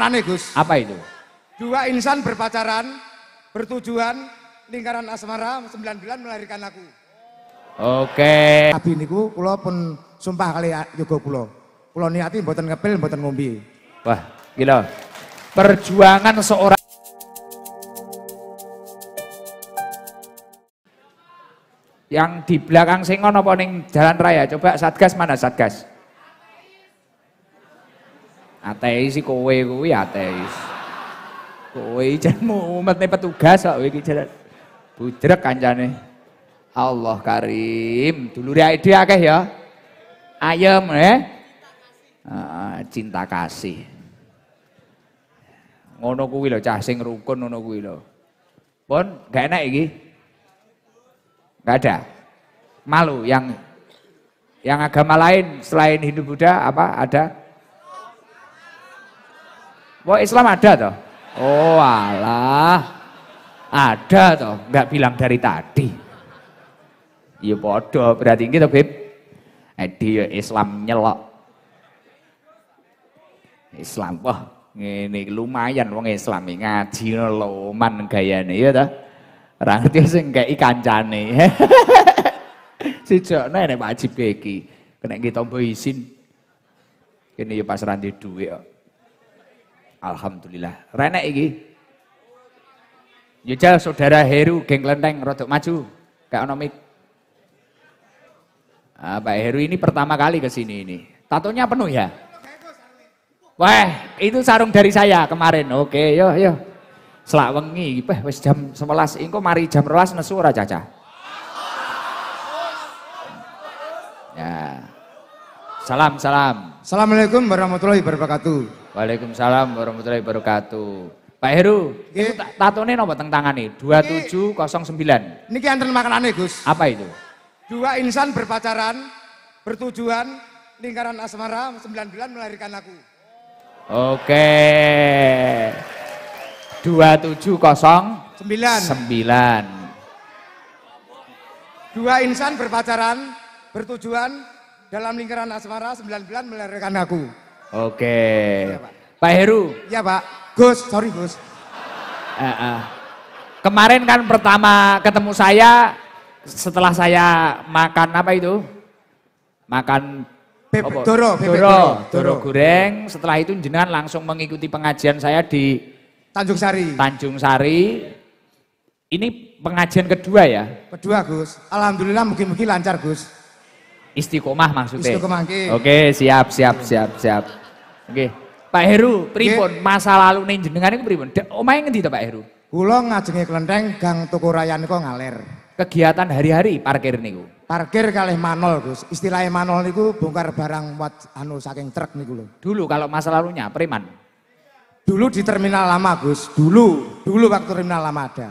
aneh Gus. Apa itu? Dua insan berpacaran, bertujuan, lingkaran asmara, sembilan bulan melahirkan aku. Oke. Okay. Tapi niku kula pun sumpah kali juga ya, kula. Kula niati buatan ngepil, buatan ngombi. Wah, gila. Perjuangan seorang yang di belakang singon apa ning jalan raya coba satgas mana satgas Iya ateis kowe kowe ateis. Kowe janmu umatnya petugas kowe iki Bujrek kancane. Allah Karim, dulu dia ide akeh ya. ayam eh. cinta kasih. Ngono kuwi lho cah sing rukun ngono kuwi lho. Pun gak enak iki. Gak ada. Malu yang yang agama lain selain Hindu Buddha apa ada? Wah Islam ada toh? Oh alah. Ada toh, nggak bilang dari tadi. Ya bodoh, berarti gitu Beb. Edi eh, ya Islam nyelok. Islam, wah ini lumayan wong Islam ngaji loman nih ya toh. Ora kayak ikan ngeki si Sejokne nih wajib beki. kena kita tombo izin, ini ya pas di duit. Alhamdulillah. Rene iki. Jajal ya, saudara Heru geng lenteng rodok maju kayak mik. Ah, Pak Heru ini pertama kali ke sini ini. Tatonya penuh ya? Wah, itu sarung dari saya kemarin. Oke, yo yo. Selak wengi, peh wis jam 11 engko mari jam 12 nesu ora Caca? Ya. Salam, salam. Assalamualaikum warahmatullahi wabarakatuh. Waalaikumsalam warahmatullahi wabarakatuh. Pak Heru, itu tatone nopo teng nih. 2709. Niki anten makanane, Gus. Apa itu? Dua insan berpacaran, bertujuan lingkaran asmara sembilan bulan melahirkan aku. Oke. 2709. 9. Dua insan berpacaran, bertujuan dalam lingkaran asmara sembilan bulan melahirkan aku. Oke. Iya, Pak. Pak Heru. Iya Pak. Gus, sorry Gus. Uh, uh. Kemarin kan pertama ketemu saya setelah saya makan apa itu? Makan Bebek doro, bebek doro, doro, doro goreng. Setelah itu jenengan langsung mengikuti pengajian saya di Tanjung Sari. Tanjung Sari. Ini pengajian kedua ya? Kedua Gus. Alhamdulillah mungkin-mungkin lancar Gus. Istiqomah maksudnya. Istiqomah. Oke, siap, siap, siap, siap. Oke, Pak Heru, pripun masa lalu nih jenengan iku pripun? Omahe ngendi tidak Pak Heru? Kula ngajenge Klenteng Gang toko Raya niku ngaler. Kegiatan hari-hari parkir niku. Parkir kalih manol, Gus. Istilahnya manol niku bongkar barang buat anu saking truk niku lho. Dulu kalau masa lalunya preman. Dulu di terminal lama, Gus. Dulu, dulu waktu terminal lama ada.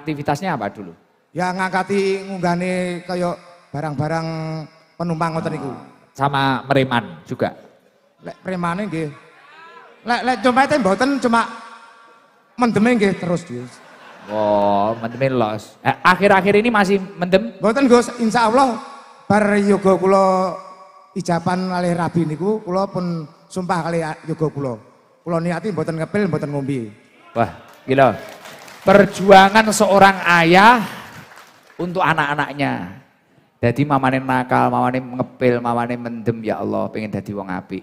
Aktivitasnya apa dulu? Ya ngangkati ngunggane kayak barang-barang penumpang ngoten niku. Sama preman juga. Lek premane nggih. Lek lek compete mboten cuma mendeme nggih terus Gus. Oh, mendeme los. Eh, akhir-akhir ini masih mendem? Mboten Gus, insyaallah bar yoga kula ijaban oleh rabi niku kula pun sumpah kali yoga kula. Kula niati mboten ngepil, mboten ngombe. Wah, gila. Perjuangan seorang ayah untuk anak-anaknya. Jadi mamane nakal, mamane ngepil, mamane mendem ya Allah, pengen jadi wong api.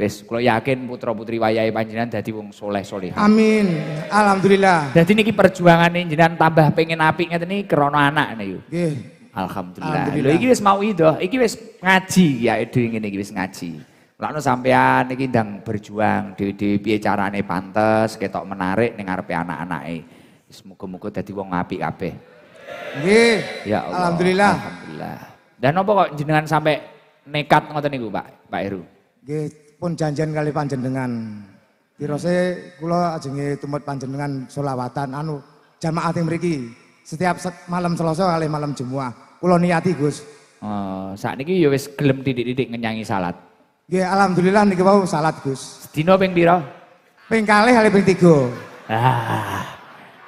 Wes, kalau yakin putra-putri wayai panjenengan jadi wong soleh-soleh. Amin. Alhamdulillah. Dadi niki ini jenengan tambah pengen api nggak ini kerono anak yuk. Yeah. Alhamdulillah. Lo iki wes mau ido, iki wes ngaji ya itu ingin iki wes ngaji. Lakno sampean iki ndang berjuang di di piye carane pantes ketok menarik ning ngarepe anak anak ini. Semoga muga jadi wong api kabeh. Yeah. Ya Allah. Alhamdulillah. Alhamdulillah. Dan apa kok jenengan sampai nekat ngoten niku Pak Pak Heru? Nggih, pun janjian kali panjenengan. Pirose hmm. kula ajenge tumut panjenengan solawatan anu jamaah tim mriki setiap malam Selasa kali malam Jumat. Kula niati Gus. Oh, saat ini ya wis gelem didik-didik ngenyangi salat. Nggih, alhamdulillah niki wau salat Gus. dino ping pira? Ping kalih kali ping tiga. Ah.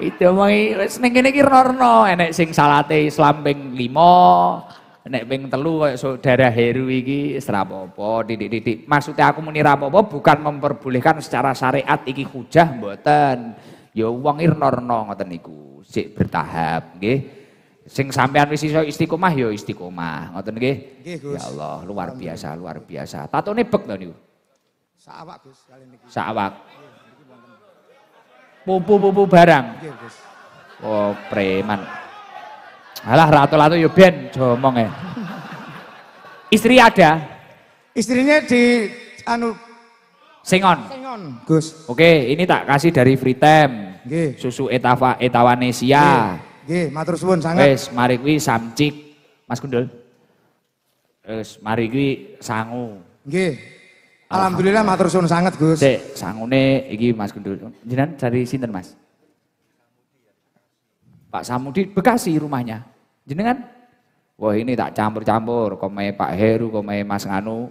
Itu mau wis ning kene iki rono enek sing salate Islam ping 5, nek ping telu kayak saudara Heru iki serapopo titik-titik. Maksudnya aku muni rapopo bukan memperbolehkan secara syariat iki hujah mboten. Ya wong irnorno ngoten niku, sik bertahap nggih. Sing sampean wis iso istiqomah ya istiqomah, ngoten nggih. Ya Allah, luar biasa, luar biasa. Tatone bek to niku. Saawak Gus kali niki. Saawak. Pupu-pupu barang. Oh, preman. Alah ratu-ratu yo ben jomong ya. Istri ada? Istrinya di anu Singon. Singon. Gus. Oke, ini tak kasih dari Free Time. Nggih. Susu etawa etawanesia. Nggih, matur suwun sangat. Wes, mari kuwi samcik. Mas Gundul. Wes, mari kuwi sangu. Nggih. Alhamdulillah matur suwun sangat, Gus. Dek, sangune iki Mas Gundul. Jenengan dari sinten, Mas? Pak Samudi Bekasi rumahnya. Jenengan? Wah ini tak campur-campur, komae Pak Heru, komae Mas Nganu,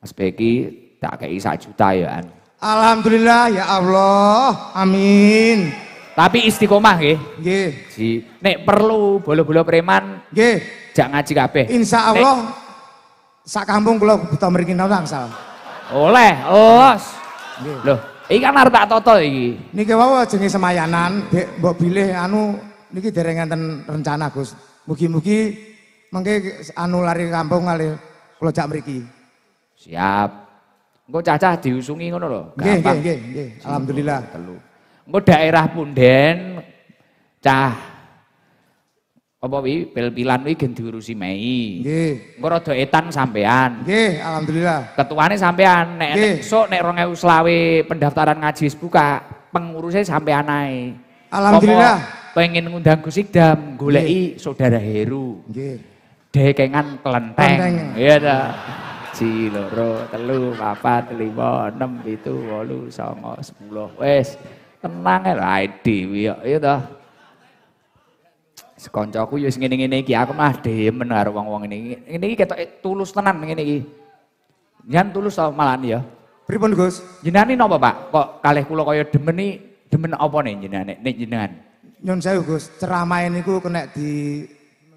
Mas Beki, tak kei sak juta ya. Alhamdulillah ya Allah, amin. Tapi istiqomah nggih. Nggih. Si, nek perlu bolo-bolo preman nggih, jak ngaji kabeh. Insya Allah nek, sak kampung kula buta mriki tangsal. Oleh, os. Nggih. Loh, iki kan arep tak toto iki. Niki wae jenenge semayanan, mbok bilih anu niki dereng enten rencana Gus. Mugi-mugi mengke anu lari kampung kali kula cak mriki. Siap. Engko cacah diusungi ngono lho. Nggih, nggih, nggih, Alhamdulillah. Telu. Engko daerah Punden cah apa wi pil-pilan wi gen diurusi Mei. Nggih. Engko rada etan sampean. Nggih, alhamdulillah. Ketuanya sampean nek esuk nek 2020 selawe pendaftaran ngaji buka, pengurusnya sampean ae. Alhamdulillah pengen ngundang Gus Ikdam, goleki saudara Heru. Nggih. Dekengan kelenteng. Iya ta. Siji, loro, telu, papat, lima, enam, pitu, wolu, songo, sepuluh. Wes, tenang ya lah dewi kok, iya ta. Sekoncoku ya ngene-ngene iki, aku mah demen karo wong-wong ngene iki. Ngene iki ketok tulus tenan ngene iki. Nyan tulus sama malan ya. Pripun Gus? Jenengan napa Pak? Kok kalih kula kaya demen ni demen apa nih jenengan? Nek jenengan. Nyon saya Gus, ceramah ini ku kena di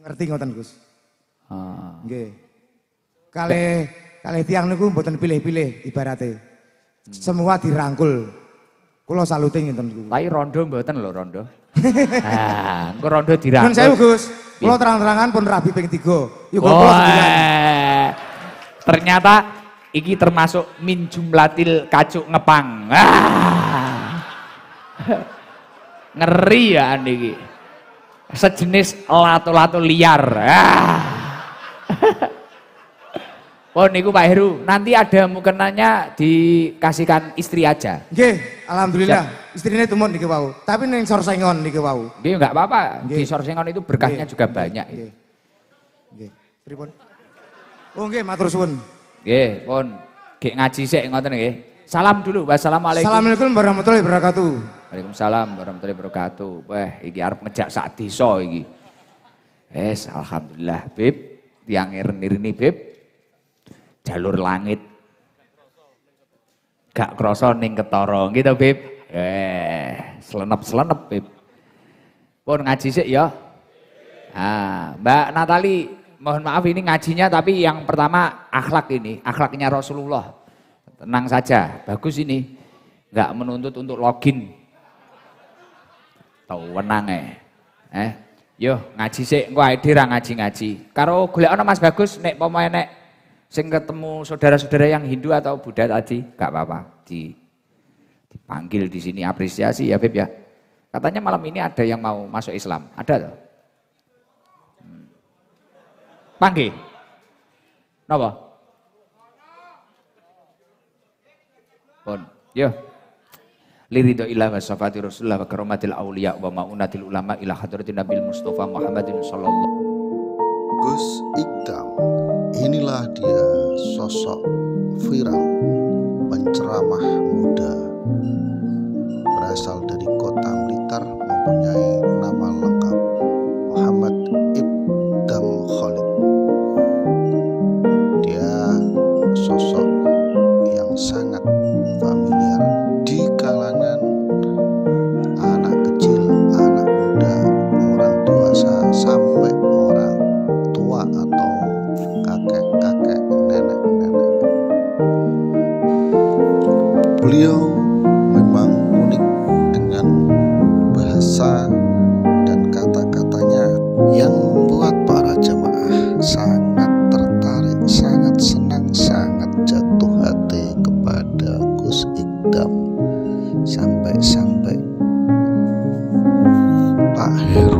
ngerti ngoten Gus. Ah. Nggih. Kale kale tiang niku mboten pilih-pilih ibaratnya, Hmm. Semua dirangkul. Kula salute ngeten niku. Tapi rondo mboten lho rondo. ah, engko rondo dirangkul. Nyon saya Gus, iya. kula terang-terangan pun rabi ping 3. Yo kula oh, eh. Ternyata iki termasuk min jumlatil kacuk ngepang. Ah. Ngeri ya niki. Sejenis lato-lato liar. Ah. Oh niku Pak Heru, nanti ada mukenanya dikasihkan istri aja. Nggih, alhamdulillah. Siap. itu tumut niki wau. Tapi ning sorsengon sengon niki wau. Nggih, enggak apa-apa. Di sorsengon itu berkahnya juga Gye. banyak. oke Nggih. Pripun? Oh nggih, matur suwun. Nggih, pun. Gek ngaji sik ngoten nggih. Salam dulu. Wassalamualaikum. Assalamualaikum warahmatullahi wabarakatuh. Waalaikumsalam warahmatullahi wabarakatuh. Wah, ini arep ngejak sak desa iki. alhamdulillah, Bib. Tiang air ini, Bib. Jalur langit. Gak kroso ning ketorong gitu, Bib. Eh, selenep-selenep, Bib. Pun ngaji sih, ya. Nah, Mbak Natali, mohon maaf ini ngajinya tapi yang pertama akhlak ini, akhlaknya Rasulullah. Tenang saja, bagus ini. Gak menuntut untuk login tau wenange. eh. yo ngaji sik engko ae dhewe ngaji-ngaji. Karo golek ana Mas Bagus nek pomo nek sing ketemu saudara-saudara yang Hindu atau Buddha tadi, gak apa-apa. Di dipanggil di sini apresiasi ya Beb ya. Katanya malam ini ada yang mau masuk Islam. Ada loh. Hmm. Panggil. Napa? Pun. Yo liridho ila wa syafati rasulullah wa karamatil awliya wa ma'unatil ulama ila hadratin nabil mustafa muhammadin sallallahu Gus Iqdam inilah dia sosok viral penceramah muda berasal dari kota Blitar mempunyai nama lengkap Muhammad Ibn beliau memang unik dengan bahasa dan kata-katanya yang membuat para jemaah sangat tertarik, sangat senang, sangat jatuh hati kepada Gus Iqdam sampai-sampai Pak Heru